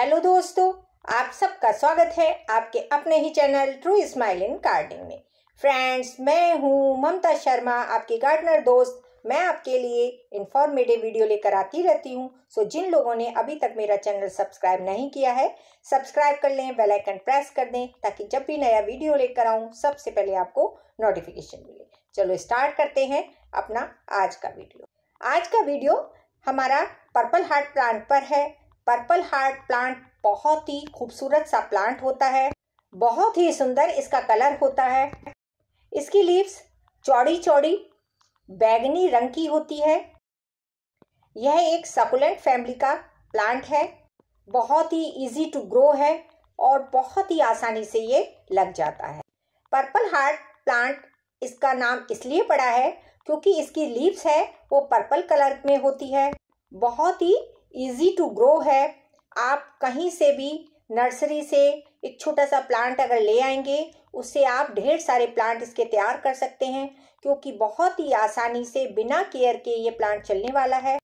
hello दोस्तों आप सबका स्वागत है आपके अपने ही channel true smile in gardening में फ्रेंड्स मैं हूँ ममता शर्मा आपकी गार्डनर दोस्त मैं आपके लिए इन्फॉर्मेटिव वीडियो लेकर आती रहती हूँ सो जिन लोगों ने अभी तक मेरा चैनल सब्सक्राइब नहीं किया है सब्सक्राइब कर लें बेल आइकन प्रेस कर दें ताकि जब भी नया वीडियो लेकर आऊँ सबसे पहले आपको नोटिफिकेशन मिले चलो स्टार्ट करते हैं अपना आज का वीडियो आज का वीडियो हमारा पर्पल हार्ट प्लांट पर है पर्पल हार्ट प्लांट बहुत ही खूबसूरत सा प्लांट होता है बहुत ही सुंदर इसका कलर होता है इसकी लीव्स चौड़ी चौड़ी बैगनी रंग की होती है यह एक सकुलेंट फैमिली का प्लांट है बहुत ही इजी टू ग्रो है और बहुत ही आसानी से ये लग जाता है पर्पल हार्ट प्लांट इसका नाम इसलिए पड़ा है क्योंकि इसकी लीव्स है वो पर्पल कलर में होती है बहुत ही इजी टू ग्रो है आप कहीं से भी नर्सरी से एक छोटा सा प्लांट अगर ले आएंगे उससे आप ढेर सारे प्लांट इसके तैयार कर सकते हैं क्योंकि बहुत ही आसानी से बिना केयर के ये प्लांट चलने वाला है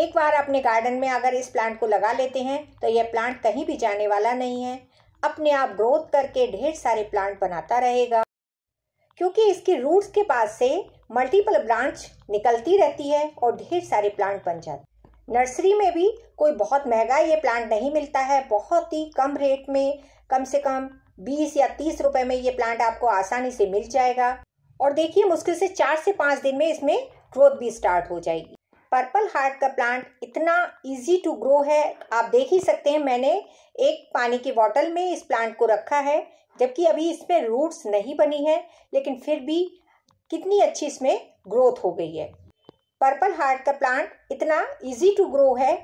एक बार अपने गार्डन में अगर इस प्लांट को लगा लेते हैं तो यह प्लांट कहीं भी जाने वाला नहीं है अपने आप ग्रोथ करके ढेर सारे प्लांट बनाता रहेगा क्योंकि इसके रूट्स के पास से मल्टीपल ब्रांच निकलती रहती है और ढेर सारे प्लांट बन जाते हैं नर्सरी में भी कोई बहुत महंगा ये प्लांट नहीं मिलता है बहुत ही कम रेट में कम से कम बीस या तीस रुपए में ये प्लांट आपको आसानी से मिल जाएगा और देखिए मुश्किल से चार से पाँच दिन में इसमें ग्रोथ भी स्टार्ट हो जाएगी पर्पल हार्ट का प्लांट इतना इजी टू ग्रो है आप देख ही सकते हैं मैंने एक पानी की बॉटल में इस प्लांट को रखा है जबकि अभी इसमें रूट्स नहीं बनी है लेकिन फिर भी कितनी अच्छी इसमें ग्रोथ हो गई है पर्पल हार्ट का प्लांट इतना इजी टू ग्रो है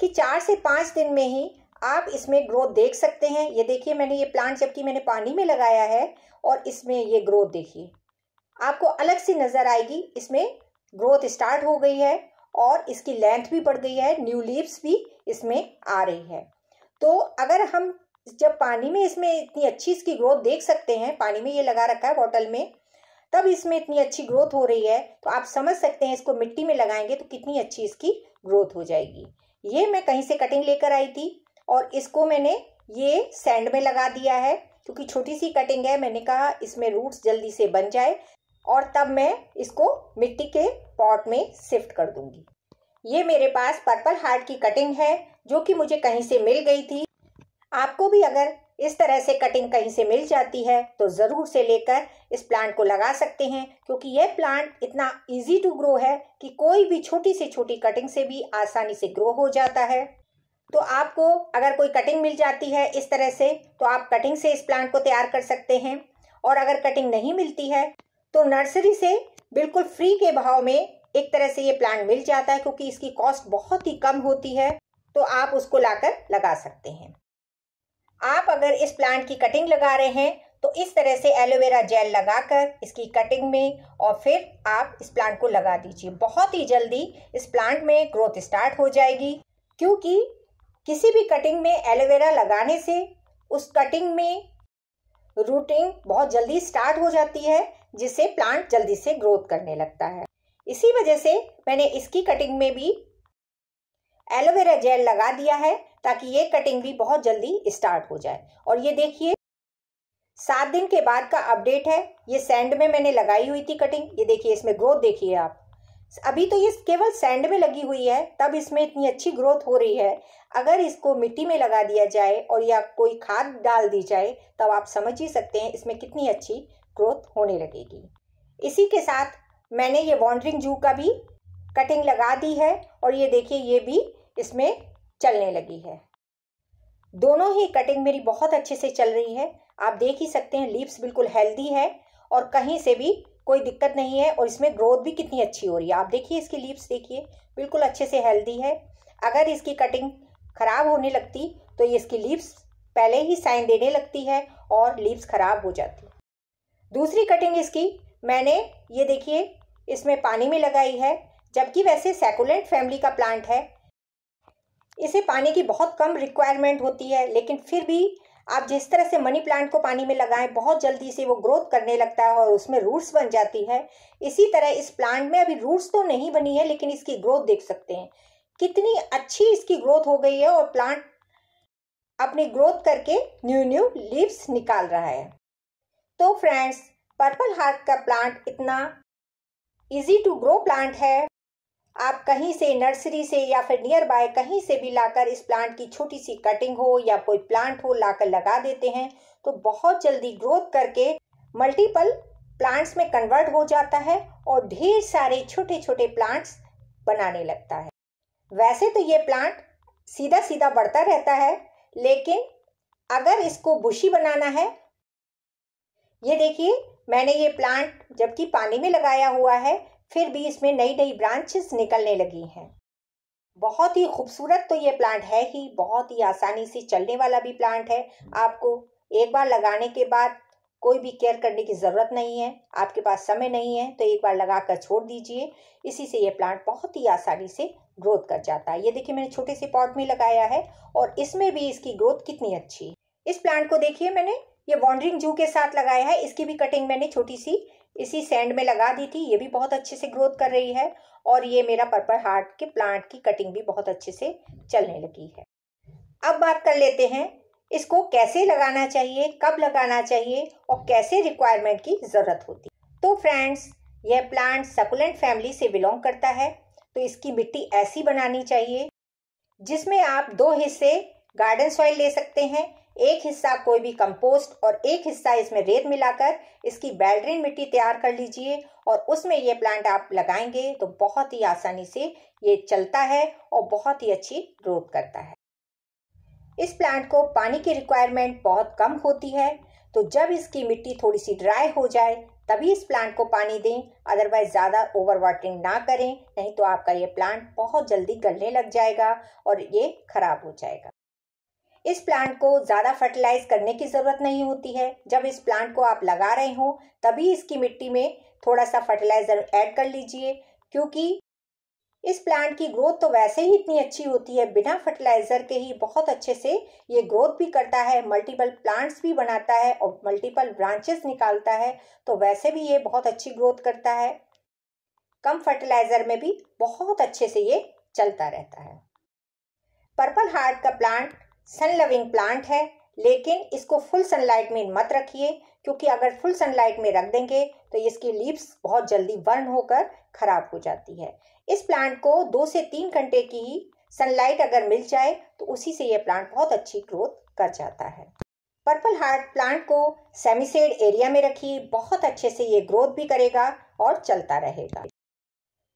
कि चार से पाँच दिन में ही आप इसमें ग्रोथ देख सकते हैं ये देखिए मैंने ये प्लांट जबकि मैंने पानी में लगाया है और इसमें ये ग्रोथ देखिए आपको अलग सी नज़र आएगी इसमें ग्रोथ स्टार्ट हो गई है और इसकी लेंथ भी बढ़ गई है न्यू लीव्स भी इसमें आ रही है तो अगर हम जब पानी में इसमें इतनी अच्छी इसकी ग्रोथ देख सकते हैं पानी में ये लगा रखा है बॉटल में तब इसमें इतनी अच्छी ग्रोथ हो रही है तो आप समझ सकते हैं इसको मिट्टी में लगाएंगे तो कितनी अच्छी इसकी ग्रोथ हो जाएगी ये मैं कहीं से कटिंग लेकर आई थी और इसको मैंने ये सैंड में लगा दिया है क्योंकि छोटी सी कटिंग है मैंने कहा इसमें रूट्स जल्दी से बन जाए और तब मैं इसको मिट्टी के पॉट में शिफ्ट कर दूंगी ये मेरे पास पर्पल हार्ट की कटिंग है जो कि मुझे कहीं से मिल गई थी आपको भी अगर इस तरह से कटिंग कहीं से मिल जाती है तो ज़रूर से लेकर इस प्लांट को लगा सकते हैं क्योंकि यह प्लांट इतना इजी टू ग्रो है कि कोई भी छोटी से छोटी कटिंग से भी आसानी से ग्रो हो जाता है तो आपको अगर कोई कटिंग मिल जाती है इस तरह से तो आप कटिंग से इस प्लांट को तैयार कर सकते हैं और अगर कटिंग नहीं मिलती है तो नर्सरी से बिल्कुल फ्री के भाव में एक तरह से ये प्लांट मिल जाता है क्योंकि इसकी कॉस्ट बहुत ही कम होती है तो आप उसको लाकर लगा सकते हैं आप अगर इस प्लांट की कटिंग लगा रहे हैं तो इस तरह से एलोवेरा जेल लगाकर इसकी कटिंग में और फिर आप इस प्लांट को लगा दीजिए बहुत ही जल्दी इस प्लांट में ग्रोथ स्टार्ट हो जाएगी क्योंकि किसी भी कटिंग में एलोवेरा लगाने से उस कटिंग में रूटिंग बहुत जल्दी स्टार्ट हो जाती है जिससे प्लांट जल्दी से ग्रोथ करने लगता है इसी वजह से मैंने इसकी कटिंग में भी एलोवेरा जेल लगा दिया है ताकि ये कटिंग भी बहुत जल्दी स्टार्ट हो जाए और ये देखिए सात दिन के बाद का अपडेट है ये सैंड में मैंने लगाई हुई थी कटिंग ये देखिए इसमें ग्रोथ देखिए आप अभी तो ये केवल सैंड में लगी हुई है तब इसमें इतनी अच्छी ग्रोथ हो रही है अगर इसको मिट्टी में लगा दिया जाए और या कोई खाद डाल दी जाए तब आप समझ ही सकते हैं इसमें कितनी अच्छी ग्रोथ होने लगेगी इसी के साथ मैंने ये वॉन्ड्रिंग जू का भी कटिंग लगा दी है और ये देखिए ये भी इसमें चलने लगी है दोनों ही कटिंग मेरी बहुत अच्छे से चल रही है आप देख ही सकते हैं लीव्स बिल्कुल हेल्दी है और कहीं से भी कोई दिक्कत नहीं है और इसमें ग्रोथ भी कितनी अच्छी हो रही है आप देखिए इसकी लीव्स देखिए बिल्कुल अच्छे से हेल्दी है अगर इसकी कटिंग खराब होने लगती तो ये इसकी लीव्स पहले ही साइन देने लगती है और लीव्स खराब हो जाती दूसरी कटिंग इसकी मैंने ये देखिए इसमें पानी में लगाई है जबकि वैसे सेकुलेंट फैमिली का प्लांट है इसे पानी की बहुत कम रिक्वायरमेंट होती है लेकिन फिर भी आप जिस तरह से मनी प्लांट को पानी में लगाएं बहुत जल्दी से वो ग्रोथ करने लगता है और उसमें रूट्स बन जाती है इसी तरह इस प्लांट में अभी रूट्स तो नहीं बनी है लेकिन इसकी ग्रोथ देख सकते हैं कितनी अच्छी इसकी ग्रोथ हो गई है और प्लांट अपनी ग्रोथ करके न्यू न्यू लीव्स निकाल रहा है तो फ्रेंड्स पर्पल हार्ट का प्लांट इतना इजी टू ग्रो प्लांट है आप कहीं से नर्सरी से या फिर नियर बाय कहीं से भी लाकर इस प्लांट की छोटी सी कटिंग हो या कोई प्लांट हो लाकर लगा देते हैं तो बहुत जल्दी ग्रोथ करके मल्टीपल प्लांट्स में कन्वर्ट हो जाता है और ढेर सारे छोटे छोटे प्लांट्स बनाने लगता है वैसे तो ये प्लांट सीधा सीधा बढ़ता रहता है लेकिन अगर इसको बुशी बनाना है ये देखिए मैंने ये प्लांट जबकि पानी में लगाया हुआ है फिर भी इसमें नई नई ब्रांचेस निकलने लगी हैं बहुत ही खूबसूरत तो ये प्लांट है ही बहुत ही आसानी से चलने वाला भी प्लांट है आपको एक बार लगाने के बाद कोई भी केयर करने की ज़रूरत नहीं है आपके पास समय नहीं है तो एक बार लगा कर छोड़ दीजिए इसी से ये प्लांट बहुत ही आसानी से ग्रोथ कर जाता है ये देखिए मैंने छोटे से पॉट में लगाया है और इसमें भी इसकी ग्रोथ कितनी अच्छी इस प्लांट को देखिए मैंने ये वॉन्ड्रिंग जू के साथ लगाया है इसकी भी कटिंग मैंने छोटी सी इसी सैंड में लगा दी थी ये भी बहुत अच्छे से ग्रोथ कर रही है और ये मेरा पर्पल हार्ट के प्लांट की कटिंग भी बहुत अच्छे से चलने लगी है अब बात कर लेते हैं इसको कैसे लगाना चाहिए कब लगाना चाहिए और कैसे रिक्वायरमेंट की ज़रूरत होती तो फ्रेंड्स यह प्लांट सकुलेंट फैमिली से बिलोंग करता है तो इसकी मिट्टी ऐसी बनानी चाहिए जिसमें आप दो हिस्से गार्डन सॉइल ले सकते हैं एक हिस्सा कोई भी कंपोस्ट और एक हिस्सा इसमें रेत मिलाकर इसकी बैल्ड्रीन मिट्टी तैयार कर लीजिए और उसमें ये प्लांट आप लगाएंगे तो बहुत ही आसानी से ये चलता है और बहुत ही अच्छी ग्रोथ करता है इस प्लांट को पानी की रिक्वायरमेंट बहुत कम होती है तो जब इसकी मिट्टी थोड़ी सी ड्राई हो जाए तभी इस प्लांट को पानी दें अदरवाइज ज़्यादा ओवर वाटरिंग ना करें नहीं तो आपका ये प्लांट बहुत जल्दी गलने लग जाएगा और ये खराब हो जाएगा इस प्लांट को ज़्यादा फर्टिलाइज करने की ज़रूरत नहीं होती है जब इस प्लांट को आप लगा रहे हो तभी इसकी मिट्टी में थोड़ा सा फर्टिलाइज़र ऐड कर लीजिए क्योंकि इस प्लांट की ग्रोथ तो वैसे ही इतनी अच्छी होती है बिना फर्टिलाइज़र के ही बहुत अच्छे से ये ग्रोथ भी करता है मल्टीपल प्लांट्स भी बनाता है और मल्टीपल ब्रांचेस निकालता है तो वैसे भी ये बहुत अच्छी ग्रोथ करता है कम फर्टिलाइज़र में भी बहुत अच्छे से ये चलता रहता है पर्पल हार्ट का प्लांट सन लविंग प्लांट है लेकिन इसको फुल सनलाइट में मत रखिए क्योंकि अगर फुल सनलाइट में रख देंगे तो इसकी लीव्स बहुत जल्दी बर्न होकर खराब हो जाती है इस प्लांट को दो से तीन घंटे की ही सनलाइट अगर मिल जाए तो उसी से यह प्लांट बहुत अच्छी ग्रोथ कर जाता है पर्पल हार्ट प्लांट को सेमीसेड एरिया में रखिए बहुत अच्छे से ये ग्रोथ भी करेगा और चलता रहेगा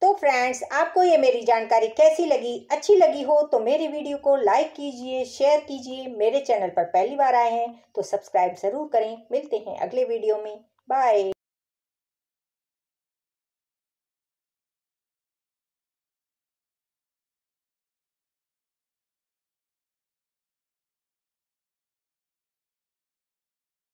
तो फ्रेंड्स आपको ये मेरी जानकारी कैसी लगी अच्छी लगी हो तो मेरी वीडियो को लाइक कीजिए शेयर कीजिए मेरे चैनल पर पहली बार आए हैं तो सब्सक्राइब ज़रूर करें मिलते हैं अगले वीडियो में बाय